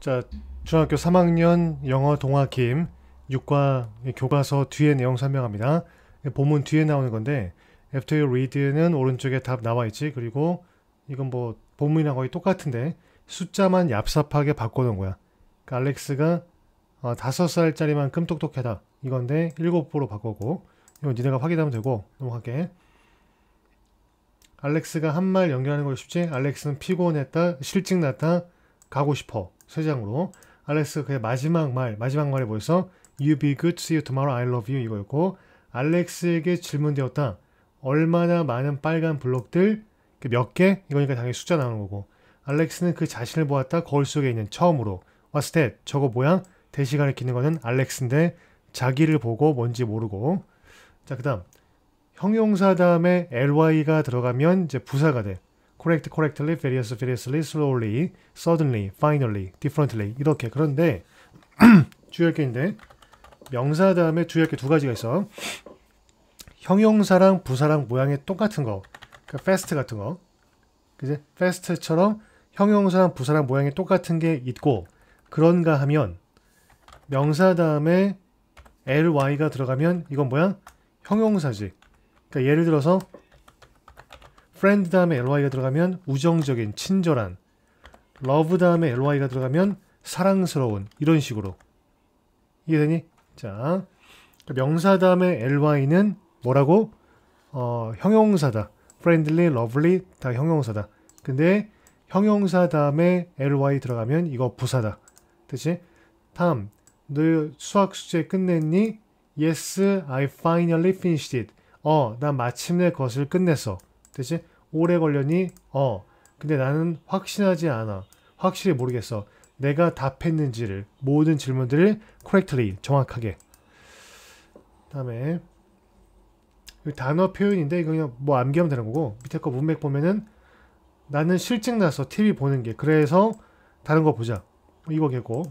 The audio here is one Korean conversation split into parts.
자, 중학교 3학년 영어 동화 김 6과 교과서 뒤에 내용 설명합니다. 본문 뒤에 나오는 건데 after you read는 오른쪽에 답 나와 있지. 그리고 이건 뭐 본문이랑 거의 똑같은데 숫자만 얍삽하게 바꿔놓은 거야. 그러니까 알렉스가 어, 5살짜리만큼 똑똑하다. 이건데 7보로 바꾸고 이건 니네가 확인하면 되고 넘어갈게. 알렉스가 한 말 연결하는 걸 쉽지? 알렉스는 피곤했다, 실증났다, 가고 싶어. 소 장으로 알렉스 그의 마지막 말 마지막 말에 벌써 서 You be good, see you tomorrow, I love you 이거였고 알렉스에게 질문되었다. 얼마나 많은 빨간 블록들 몇 개? 이거니까 당연히 숫자 나오는 거고 알렉스는 그 자신을 보았다 거울 속에 있는 처음으로 What's that? 저거 뭐야 대시간을 키는 거는 알렉스인데 자기를 보고 뭔지 모르고 자그 다음 형용사 다음에 ly가 들어가면 이제 부사가 돼 correct, correctly, various, variously, slowly, suddenly, finally, differently 이렇게 그런데 주역계인데 명사 다음에 주역계 두 가지가 있어 형용사랑 부사랑 모양이 똑같은 거 그러니까 fast 같은 거 이제 fast처럼 형용사랑 부사랑 모양이 똑같은 게 있고 그런가 하면 명사 다음에 ly가 들어가면 이건 뭐야? 형용사지 그러니까 예를 들어서 friend 다음에 ly가 들어가면 우정적인, 친절한. love 다음에 ly가 들어가면 사랑스러운. 이런 식으로. 이해되니? 자, 그러니까 명사 다음에 ly는 뭐라고? 어, 형용사다. friendly, lovely 다 형용사다. 근데 형용사 다음에 ly 들어가면 이거 부사다. 그치? 다음, 너 수학 숙제 끝냈니? Yes, I finally finished it. 어, 나 마침내 것을 끝냈어. 그치? 오래 걸렸니? 어. 근데 나는 확신하지 않아. 확실히 모르겠어. 내가 답했는지를 모든 질문들을 코렉트리 정확하게. 그다음에 단어 표현인데 이거 그냥 뭐 암기하면 되는 거고 밑에 거 문맥 보면은 나는 실증 나서 TV 보는 게 그래서 다른 거 보자. 이거겠고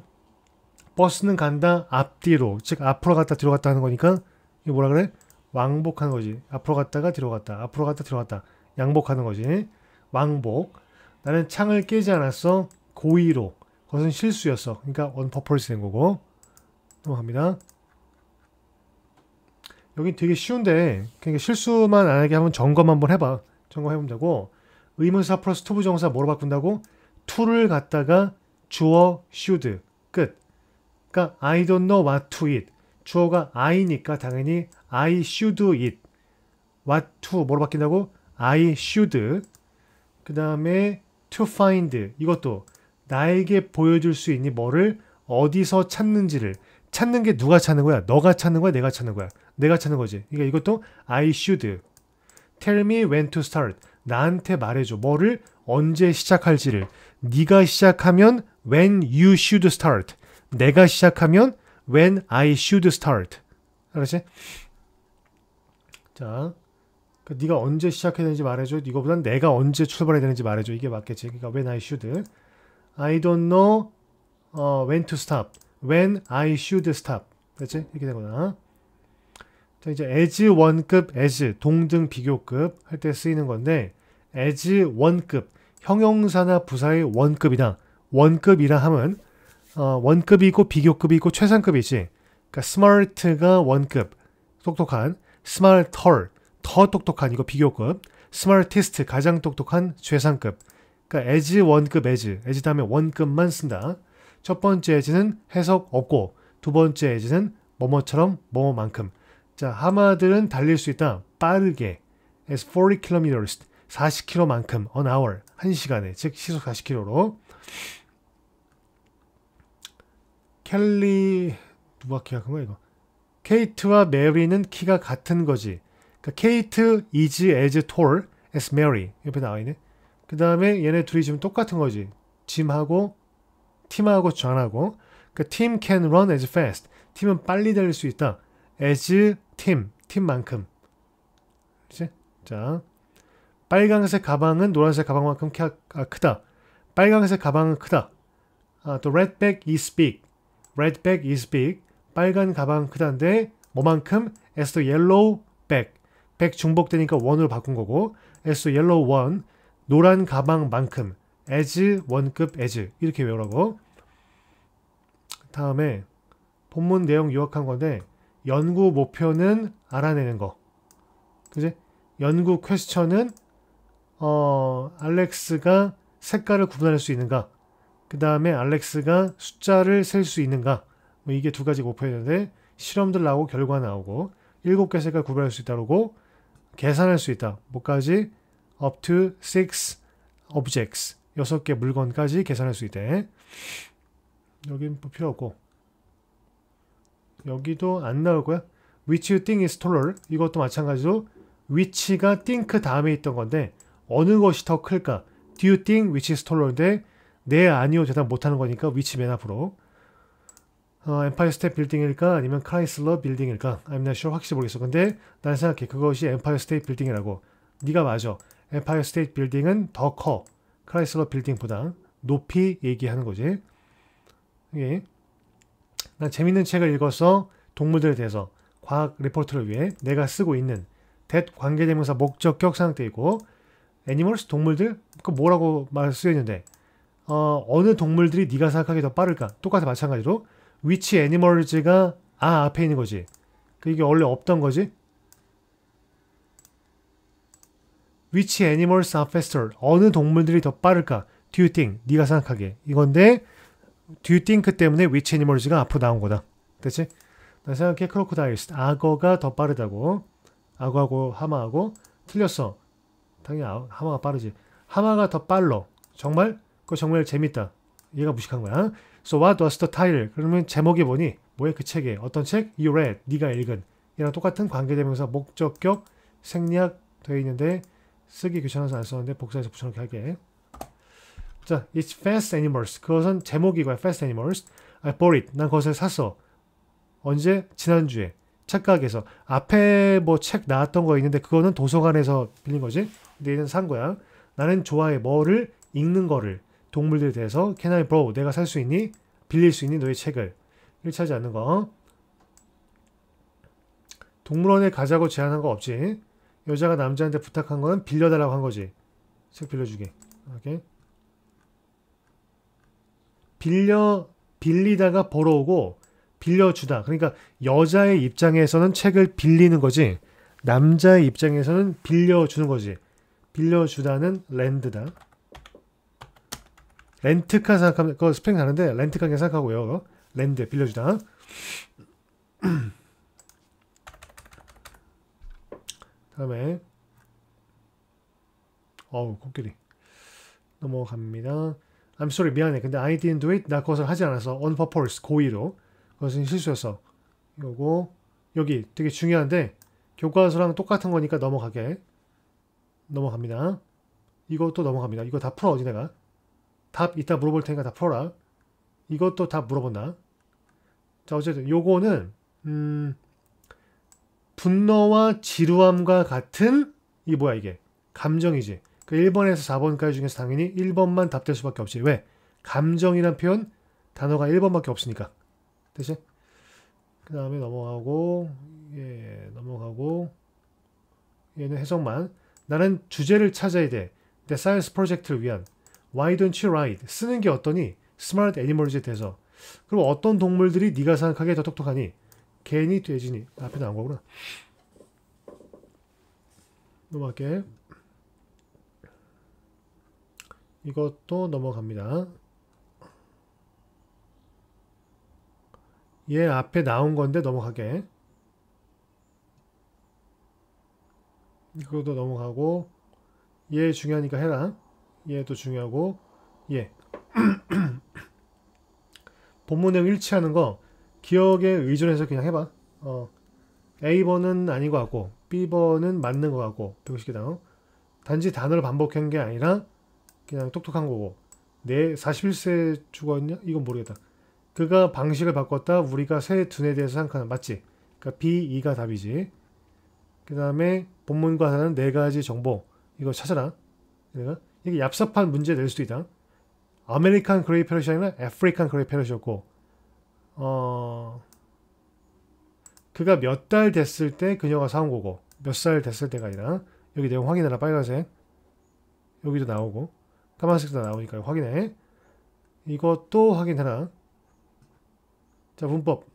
버스는 간다 앞뒤로 즉 앞으로 갔다 뒤로 갔다 하는 거니까 이게 뭐라 그래? 왕복하는 거지. 앞으로 갔다가 뒤로 갔다. 앞으로 갔다 뒤로 갔다. 양복하는 거지. 왕복. 나는 창을 깨지 않았어. 고의로. 그것은 실수였어. 그러니까 언퍼플스 된 거고. 넘어갑니다. 여기 되게 쉬운데 그러니까 실수만 안 하게 하면 점검 한번 해봐. 점검해보면 되고 의문사 플러스 투부 정사 뭐로 바꾼다고? 투를 갖다가 주어 슈드. 끝. 그러니까 I don't know what to it. 주어가 I니까 당연히 I should it. what to 뭐로 바뀐다고? I should 그 다음에 to find 이것도 나에게 보여줄 수 있니 뭐를 어디서 찾는지를 찾는 게 누가 찾는 거야? 너가 찾는 거야? 내가 찾는 거야? 내가 찾는 거지. 그러니까 이것도 I should tell me when to start 나한테 말해줘 뭐를 언제 시작할지를 네가 시작하면 when you should start 내가 시작하면 when I should start 알았지? 자 그러니까 네가 언제 시작해야 되는지 말해줘. 이거보단 내가 언제 출발해야 되는지 말해줘. 이게 맞겠지. 그러니까 when I should. I don't know 어, when to stop. When I should stop. 그렇지? 이렇게 되거나. 자, 이제 as 원급 as 동등 비교급 할 때 쓰이는 건데 as 원급 형용사나 부사의 원급이다. 원급이라 함은 어, 원급이 고 비교급이 고 최상급이지. 그러니까 smart가 원급, 똑똑한, smarter 더 똑똑한 이거 비교급 스마트티스트 가장 똑똑한 최상급 그러니까 에즈 원급 에즈 에즈 다음에 원급만 쓴다 첫 번째 에즈는 해석 없고 두 번째 에즈는 뭐뭐처럼 뭐뭐만큼 자 하마들은 달릴 수 있다 빠르게 as 40km 40km만큼 on hour 1시간에 즉 시속 40km로 켈리 누가 계약한 거야 이거 케이트와 메리는 키가 같은 거지 케이트 이즈 에즈 톨 에스 메리 옆에 나와 있네. 그 다음에 얘네 둘이 지금 똑같은 거지. 짐하고 팀하고 전하고 그팀캔 그러니까 a n run as f 팀은 빨리 될 수 있다. 에즈 팀 팀만큼. 그렇지? 자, 빨강색 가방은 노란색 가방만큼 크, 아, 크다. 빨강색 가방은 크다. 아, 또 레드백 이 a 빅 레드백 이 i 빅 빨간 가방 크다인데 뭐만큼? 에스 t 옐로우 백100 중복되니까 원으로 바꾼 거고 as 옐로우 l 노란 가방만큼 에즈 원급 에즈 이렇게 외우라고 다음에 본문 내용 요약한 건데 연구 목표는 알아내는 거 그지? 연구 퀘스천은 어 알렉스가 색깔을 구분할 수 있는가 그 다음에 알렉스가 숫자를 셀 수 있는가 뭐 이게 두 가지 목표였는데 실험들 나오고 결과 나오고 일곱 개 색깔 구별할 수 있다고 계산할 수 있다. 뭐까지? up to 6 objects. 6개 물건까지 계산할 수 있대. 여긴 뭐 필요 없고. 여기도 안 나올 거야. which you think is taller. 이것도 마찬가지로 위치가 think 다음에 있던 건데 어느 것이 더 클까? do you think which is taller인데 네 아니요 대답 못하는 거니까 위치 맨 앞으로 어, 엠파이어 스테이트 빌딩일까 아니면 크라이슬러 빌딩일까 I'm not sure 확실히 모르겠어 근데 난 생각해 그것이 엠파이어 스테이트 빌딩이라고 네가 맞아 엠파이어 스테이트 빌딩은 더커 크라이슬러 빌딩보다 높이 얘기하는 거지 예. 난 재밌는 책을 읽어서 동물들에 대해서 과학 리포트를 위해 내가 쓰고 있는 댓 관계대명사 목적격 상태이고 애니멀스 동물들 그 뭐라고 말쓰여있는데 어, 어느 동물들이 네가 생각하기에 더 빠를까 똑같아 마찬가지로 위치 애니멀즈가 아 앞에 있는 거지. 그게 원래 없던 거지. 위치 애니멀스 아 r 스 f 어느 동물들이 더 빠를까? Do you think? 네가 생각하게 이건데 Do you think 때문에 위치 애니멀즈가 앞으로 나온 거다. 그치? 나 생각해 크로코다일스 악어가 더 빠르다고 악어하고 하마하고 틀렸어. 당연히 아, 하마가 빠르지. 하마가 더 빨러. 정말? 그거 정말 재밌다. 얘가 무식한 거야. So what was the title? 그러면 제목이뭐니뭐에그 책에 어떤 책? You read. 네가 읽은. 이랑 똑같은 관계대명사 목적격 생략 되어 있는데 쓰기 귀찮아서 안 썼는데 복사해서 붙여넣기 할게. 자, it's fast animals. 그것은 제목이고요. fast animals. I bought it. 난 그것을 샀어. 언제? 지난주에. 책가게에서 앞에 뭐 책 나왔던 거 있는데 그거는 도서관에서 빌린 거지. 근데 얘는 산 거야. 나는 좋아해. 뭐를? 읽는 거를. 동물들에 대해서 Can I borrow? 내가 살 수 있니? 빌릴 수 있니? 너의 책을 일치하지 않는 거 동물원에 가자고 제안한 거 없지 여자가 남자한테 부탁한 건 빌려달라고 한 거지 책 빌려주게 오케이 빌려 빌리다가 벌어오고 빌려주다 그러니까 여자의 입장에서는 책을 빌리는 거지 남자의 입장에서는 빌려주는 거지 빌려주다는 랜드다 렌트카 생각하면 그스펙링 가는데 렌트카 그냥 생각하고요. 렌드 빌려주다. 다음에 어우 코끼리 넘어갑니다. I'm sorry 미안해. 근데 I didn't do it. 나 그것을 하지 않아서 on purpose 고의로 그것은 실수였어. 이거고 여기 되게 중요한데 교과서랑 똑같은 거니까 넘어가게 넘어갑니다. 이것도 넘어갑니다. 이거 다 풀어 어디 내가 답 이따 물어볼 테니까 다 풀어라. 이것도 다 물어본다. 자, 어쨌든 요거는 음, 분노와 지루함과 같은 이 뭐야 이게 감정이지. 그 1번에서 4번까지 중에서 당연히 1번만 답될 수밖에 없지. 왜? 감정이란 표현 단어가 1번밖에 없으니까. 대신 그 다음에 넘어가고 예, 넘어가고 얘는 해석만 나는 주제를 찾아야 돼. 내 사이언스 프로젝트를 위한 Why don't you ride? 쓰는 게 어떠니? Smart animals에 대해서. 그리고 어떤 동물들이 네가 생각하기에 더 똑똑하니? 개니, 돼지니. 앞에 나온 거구나. 넘어갈게. 이것도 넘어갑니다. 얘 앞에 나온 건데 넘어가게. 이것도 넘어가고 얘 중요하니까 해라. 얘도 중요하고 예 본문 내용 일치하는 거 기억에 의존해서 그냥 해봐 어, A번은 아닌 것 같고 B번은 맞는 것 같고 병식이당 단지 단어를 반복한 게 아니라 그냥 똑똑한 거고 내 41세 죽었냐? 이건 모르겠다 그가 방식을 바꿨다 우리가 새뇌에 대해서 생각하는 맞지? 그러니까 B, 2가 답이지 그 다음에 본문과 하는 네 가지 정보 이거 찾아라 내가 이게 얍삽한 문제 될 수도 있다. 아메리칸 그레이 페럿이 아니라 아프리칸 그레이 페럿이었고 어 그가 몇 달 됐을 때 그녀가 사온 거고 몇 살 됐을 때가 아니라 여기 내용 확인하라 빨간색 여기도 나오고 까만색도 나오니까 확인해 이것도 확인해라 자 문법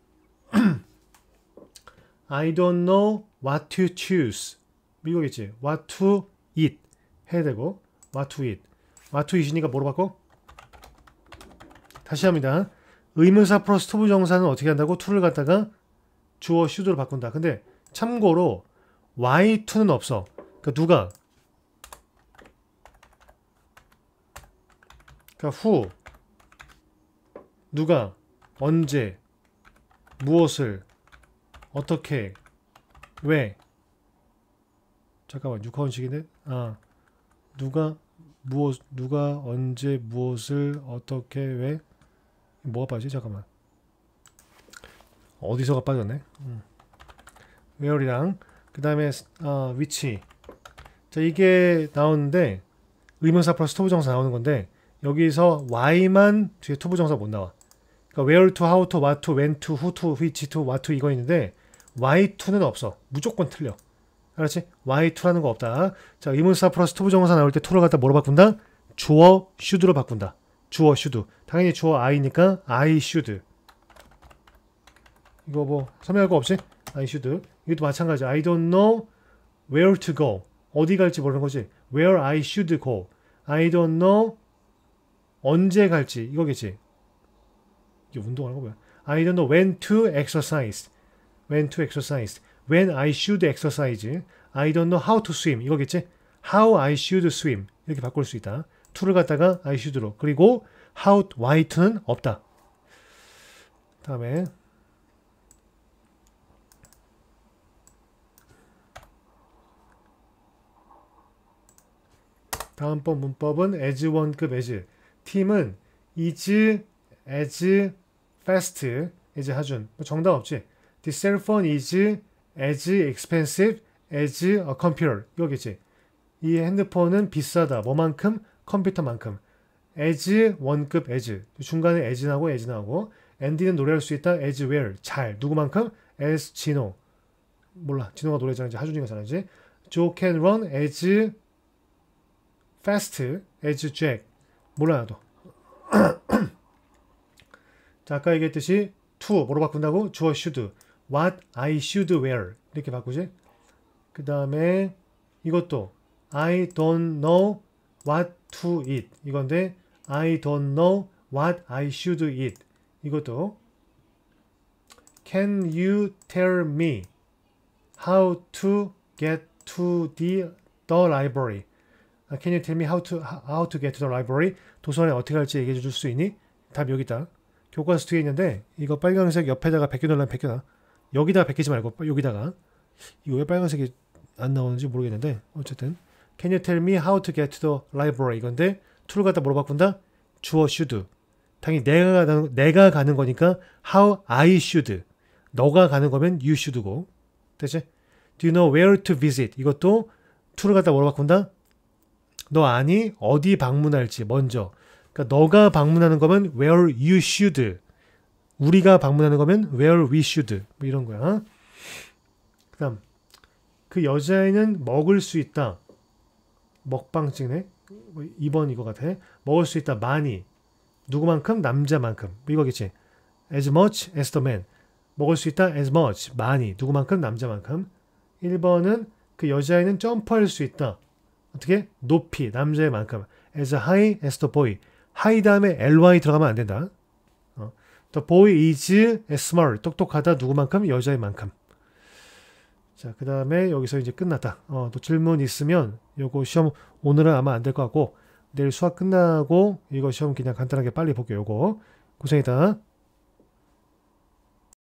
I don't know what to choose 미국이지 what to eat 해야 되고 마투잇 마투잇이니까 뭐로 바꿔? 다시 합니다 의문사 플러스 투부 정사는 어떻게 한다고? 투를 갖다가 주어 슈드로 바꾼다 근데 참고로 y2는 없어 그러니까 누가 그러니까 후 누가 언제 무엇을 어떻게 왜 잠깐만 6화원식인데 아 누가 무엇 누가 언제 무엇을 어떻게 왜 뭐가 빠지 지 잠깐만 어디서가 빠졌네 음. where이랑 그 다음에 어, 위치 자 이게 나오는데 의문사 플러스 토부정사 나오는 건데 여기서 y만 뒤에 토부정사 못 나와 그러니까 where to, how to, what to, when to, who to, which to, what to 이거 있는데 y to는 없어 무조건 틀려 그렇지. Y2라는 거 없다. 자, 의문사 플러스 투부 정사 나올 때 to를 갖다 뭐로 바꾼다? 주어 should로 바꾼다. 주어 should. 당연히 주어 I니까 I should. 이거 뭐 설명할 거 없이 I should. 이것도 마찬가지. I don't know where to go. 어디 갈지 모르는 거지. Where I should go. I don't know 언제 갈지 이거겠지. 이게 운동하는 거 뭐야? I don't know when to exercise. When to exercise. When I should exercise, I don't know how to swim. 이거겠지? How I should swim. 이렇게 바꿀 수 있다. to를 갖다가 I should로. 그리고 how, why to는 없다. 다음에 다음번 문법은 as one급 as. 팀은 is as fast as 하준. 정답 없지. The cell phone is as expensive as a computer 여기지. 이 핸드폰은 비싸다. 뭐만큼? 컴퓨터만큼. as 원급 as 중간에 as 나고 as 나고 앤디는 노래할 수 있다. as w e r e 잘 누구만큼? as 진호 몰라 진호가 노래 잘하는지 하준이가 잘하는지 Joe can run as fast as Jack 몰라 나도 자 아까 얘기했듯이 to 뭐로 바꾼다고? 주어 should what I should wear 이렇게 바꾸지. 그 다음에 이것도 I don't know what to eat 이건데 I don't know what I should eat 이것도 Can you tell me how to get to the, the library? Can you tell me how to, how to get to the library? 도서관에 어떻게 갈지 얘기해 줄 수 있니? 답 여기 있다. 교과서 뒤에 있는데 이거 빨간색 옆에다가 베껴놓으면 베껴놔. 여기다 베끼지 말고 여기다가 이거 왜 빨간색이 안 나오는지 모르겠는데 어쨌든 Can you tell me how to get to the library? 이건데 툴 갖다 뭐로 바꾼다? 주어 should 당연히 내가 가는, 내가 가는 거니까 how I should 너가 가는 거면 you should고 대체 Do you know where to visit? 이것도 툴을 갖다 뭐로 바꾼다? 너 아니 어디 방문할지 먼저 그러니까 너가 방문하는 거면 where you should 우리가 방문하는 거면 where we should 뭐 이런 거야. 그다음 그 여자애는 먹을 수 있다. 먹방 찍네. 2번 뭐 이거 같아. 먹을 수 있다. 많이. 누구만큼? 남자만큼. 뭐 이거겠지. as much as the man. 먹을 수 있다. as much. 많이. 누구만큼? 남자만큼. 1번은 그 여자애는 점프할 수 있다. 어떻게? 높이. 남자의 만큼. as high as the boy. high 다음에 ly 들어가면 안 된다. The boy is smart. 똑똑하다. 누구만큼? 여자인 만큼. 자, 그 다음에 여기서 이제 끝났다. 어, 또 질문 있으면 요거 시험 오늘은 아마 안 될 것 같고 내일 수학 끝나고 이거 시험 그냥 간단하게 빨리 볼게요. 요거. 고생이다.